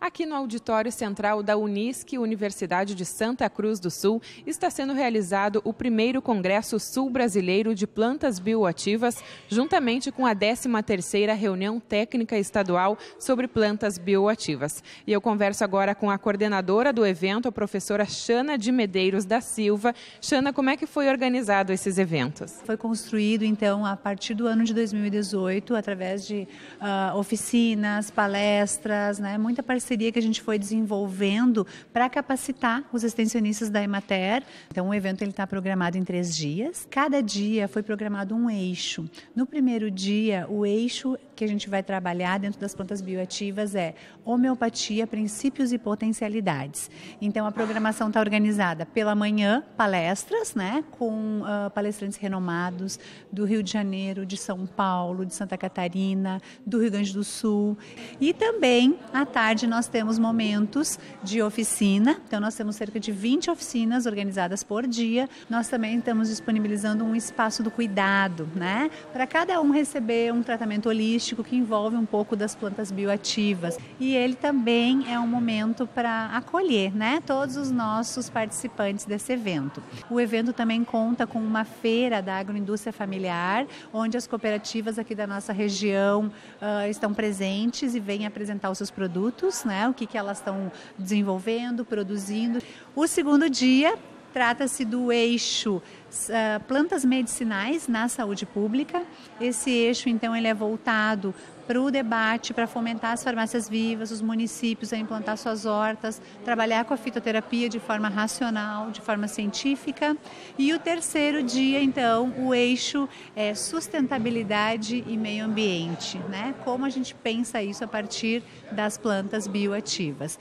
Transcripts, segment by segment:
Aqui no auditório central da Unisc, Universidade de Santa Cruz do Sul, está sendo realizado o primeiro Congresso Sul Brasileiro de Plantas Bioativas, juntamente com a 13ª reunião técnica estadual sobre plantas bioativas. E eu converso agora com a coordenadora do evento, a professora Xana de Medeiros da Silva. Xana, como é que foi organizado esses eventos? Foi construído então a partir do ano de 2018 através de uh, oficinas, palestras, né, muita parceria parceria que a gente foi desenvolvendo para capacitar os extensionistas da Emater. Então, o evento está programado em três dias. Cada dia foi programado um eixo. No primeiro dia, o eixo que a gente vai trabalhar dentro das plantas bioativas é homeopatia, princípios e potencialidades. Então, a programação está organizada pela manhã, palestras, né, com uh, palestrantes renomados do Rio de Janeiro, de São Paulo, de Santa Catarina, do Rio Grande do Sul. E também, à tarde, nós temos momentos de oficina. Então, nós temos cerca de 20 oficinas organizadas por dia. Nós também estamos disponibilizando um espaço do cuidado, né, para cada um receber um tratamento holístico holístico que envolve um pouco das plantas bioativas. E ele também é um momento para acolher né, todos os nossos participantes desse evento. O evento também conta com uma feira da agroindústria familiar, onde as cooperativas aqui da nossa região uh, estão presentes e vêm apresentar os seus produtos, né, o que, que elas estão desenvolvendo, produzindo. O segundo dia Trata-se do eixo uh, plantas medicinais na saúde pública. Esse eixo, então, ele é voltado para o debate, para fomentar as farmácias vivas, os municípios a implantar suas hortas, trabalhar com a fitoterapia de forma racional, de forma científica. E o terceiro dia, então, o eixo é sustentabilidade e meio ambiente, né? Como a gente pensa isso a partir das plantas bioativas.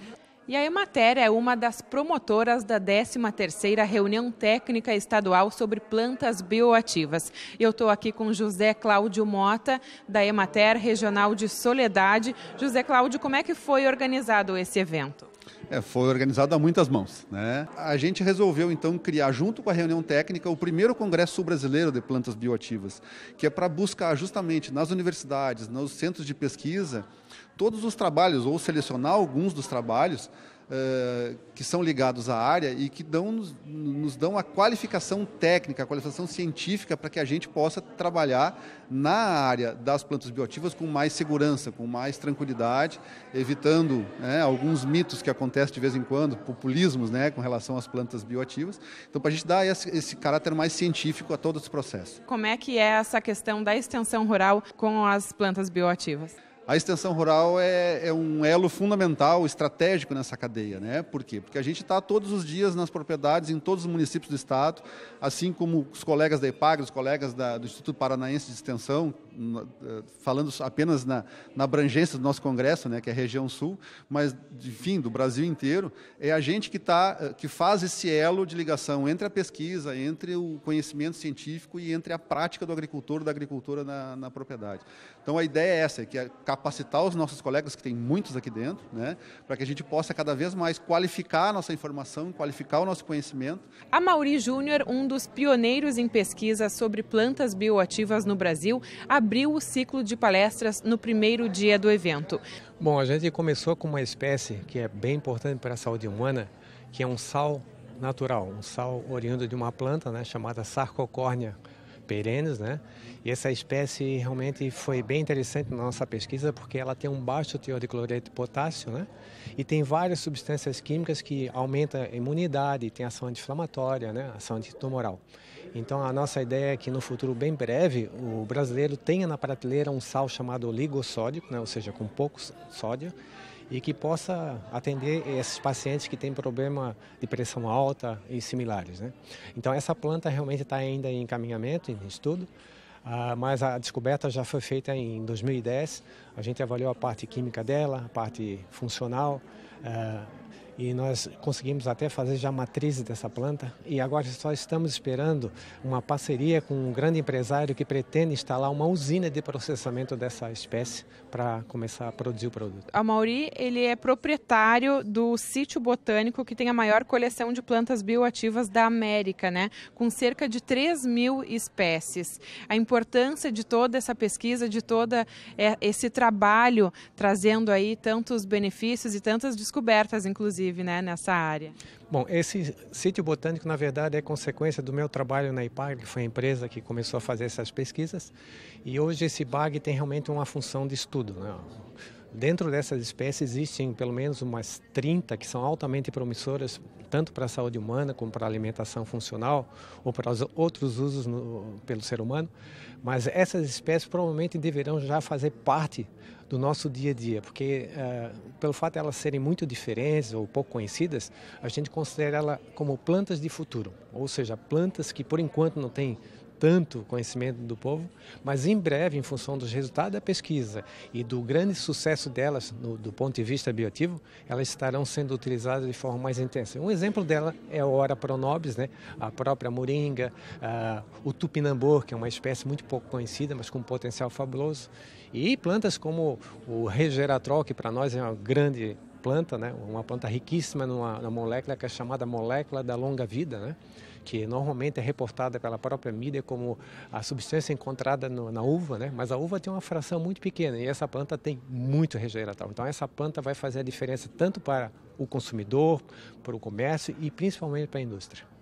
E a Emater é uma das promotoras da 13ª Reunião Técnica Estadual sobre Plantas Bioativas. Eu estou aqui com José Cláudio Mota, da Emater Regional de Soledade. José Cláudio, como é que foi organizado esse evento? É, foi organizado a muitas mãos. Né? A gente resolveu, então, criar, junto com a reunião técnica, o primeiro Congresso Brasileiro de Plantas Bioativas, que é para buscar justamente nas universidades, nos centros de pesquisa, todos os trabalhos, ou selecionar alguns dos trabalhos eh, que são ligados à área e que dão, nos dão a qualificação técnica, a qualificação científica para que a gente possa trabalhar na área das plantas bioativas com mais segurança, com mais tranquilidade, evitando né, alguns mitos que acontecem de vez em quando, populismos né, com relação às plantas bioativas. Então, para a gente dar esse, esse caráter mais científico a todo esse processo. Como é que é essa questão da extensão rural com as plantas bioativas? A extensão rural é, é, um elo fundamental, estratégico nessa cadeia, né? Por quê? Porque a gente está todos os dias nas propriedades, em todos os municípios do estado, assim como os colegas da EPAG, os colegas da, do Instituto Paranaense de Extensão, eh, falando apenas na, na, abrangência do nosso congresso, né, que é a região sul, mas enfim do Brasil inteiro, é a gente que tá, eh, que faz esse elo de ligação entre a pesquisa, entre o conhecimento científico e entre a prática do agricultor da agricultora na, na propriedade. Então a ideia é essa, que é capaz capacitar os nossos colegas, que tem muitos aqui dentro, né, para que a gente possa cada vez mais qualificar a nossa informação, qualificar o nosso conhecimento. A Mauri Júnior, um dos pioneiros em pesquisa sobre plantas bioativas no Brasil, abriu o ciclo de palestras no primeiro dia do evento. Bom, a gente começou com uma espécie que é bem importante para a saúde humana, que é um sal natural, um sal oriundo de uma planta né, chamada sarcocórnia perenes, né? E essa espécie realmente foi bem interessante na nossa pesquisa porque ela tem um baixo teor de cloreto de potássio, né? E tem várias substâncias químicas que aumenta a imunidade, tem ação anti-inflamatória, né? Ação antitumoral. Então a nossa ideia é que no futuro bem breve o brasileiro tenha na prateleira um sal chamado oligosódico, né? Ou seja, com pouco sódio e que possa atender esses pacientes que têm problema de pressão alta e similares. Né? Então, essa planta realmente está ainda em encaminhamento, em estudo, ah, mas a descoberta já foi feita em 2010. A gente avaliou a parte química dela, a parte funcional ah, e nós conseguimos até fazer já matrizes matriz dessa planta e agora só estamos esperando uma parceria com um grande empresário que pretende instalar uma usina de processamento dessa espécie para começar a produzir o produto. A Mauri, ele é proprietário do sítio botânico que tem a maior coleção de plantas bioativas da América, né? Com cerca de 3 mil espécies. A importância de toda essa pesquisa, de todo eh, esse trabalho, trazendo aí tantos benefícios e tantas descobertas, inclusive inclusive, né, nessa área. Bom, esse sítio botânico, na verdade, é consequência do meu trabalho na IPAG, que foi a empresa que começou a fazer essas pesquisas. E hoje esse BAG tem realmente uma função de estudo. Né? Dentro dessas espécies existem pelo menos umas 30 que são altamente promissoras, tanto para a saúde humana como para a alimentação funcional ou para os outros usos no, pelo ser humano. Mas essas espécies provavelmente deverão já fazer parte do nosso dia a dia, porque uh, pelo fato de elas serem muito diferentes ou pouco conhecidas, a gente considera ela como plantas de futuro, ou seja, plantas que por enquanto não têm tanto conhecimento do povo, mas em breve, em função dos resultados da pesquisa e do grande sucesso delas no, do ponto de vista biotivo, elas estarão sendo utilizadas de forma mais intensa. Um exemplo dela é o Ora pronobis, né? a própria moringa, o tupinambor, que é uma espécie muito pouco conhecida, mas com potencial fabuloso, e plantas como o regeratrol, que para nós é uma grande planta, né? uma planta riquíssima numa, molécula que é chamada molécula da longa vida, né? que normalmente é reportada pela própria mídia como a substância encontrada no, na uva, né? mas a uva tem uma fração muito pequena e essa planta tem muito regeneratório. Então essa planta vai fazer a diferença tanto para o consumidor, para o comércio e principalmente para a indústria.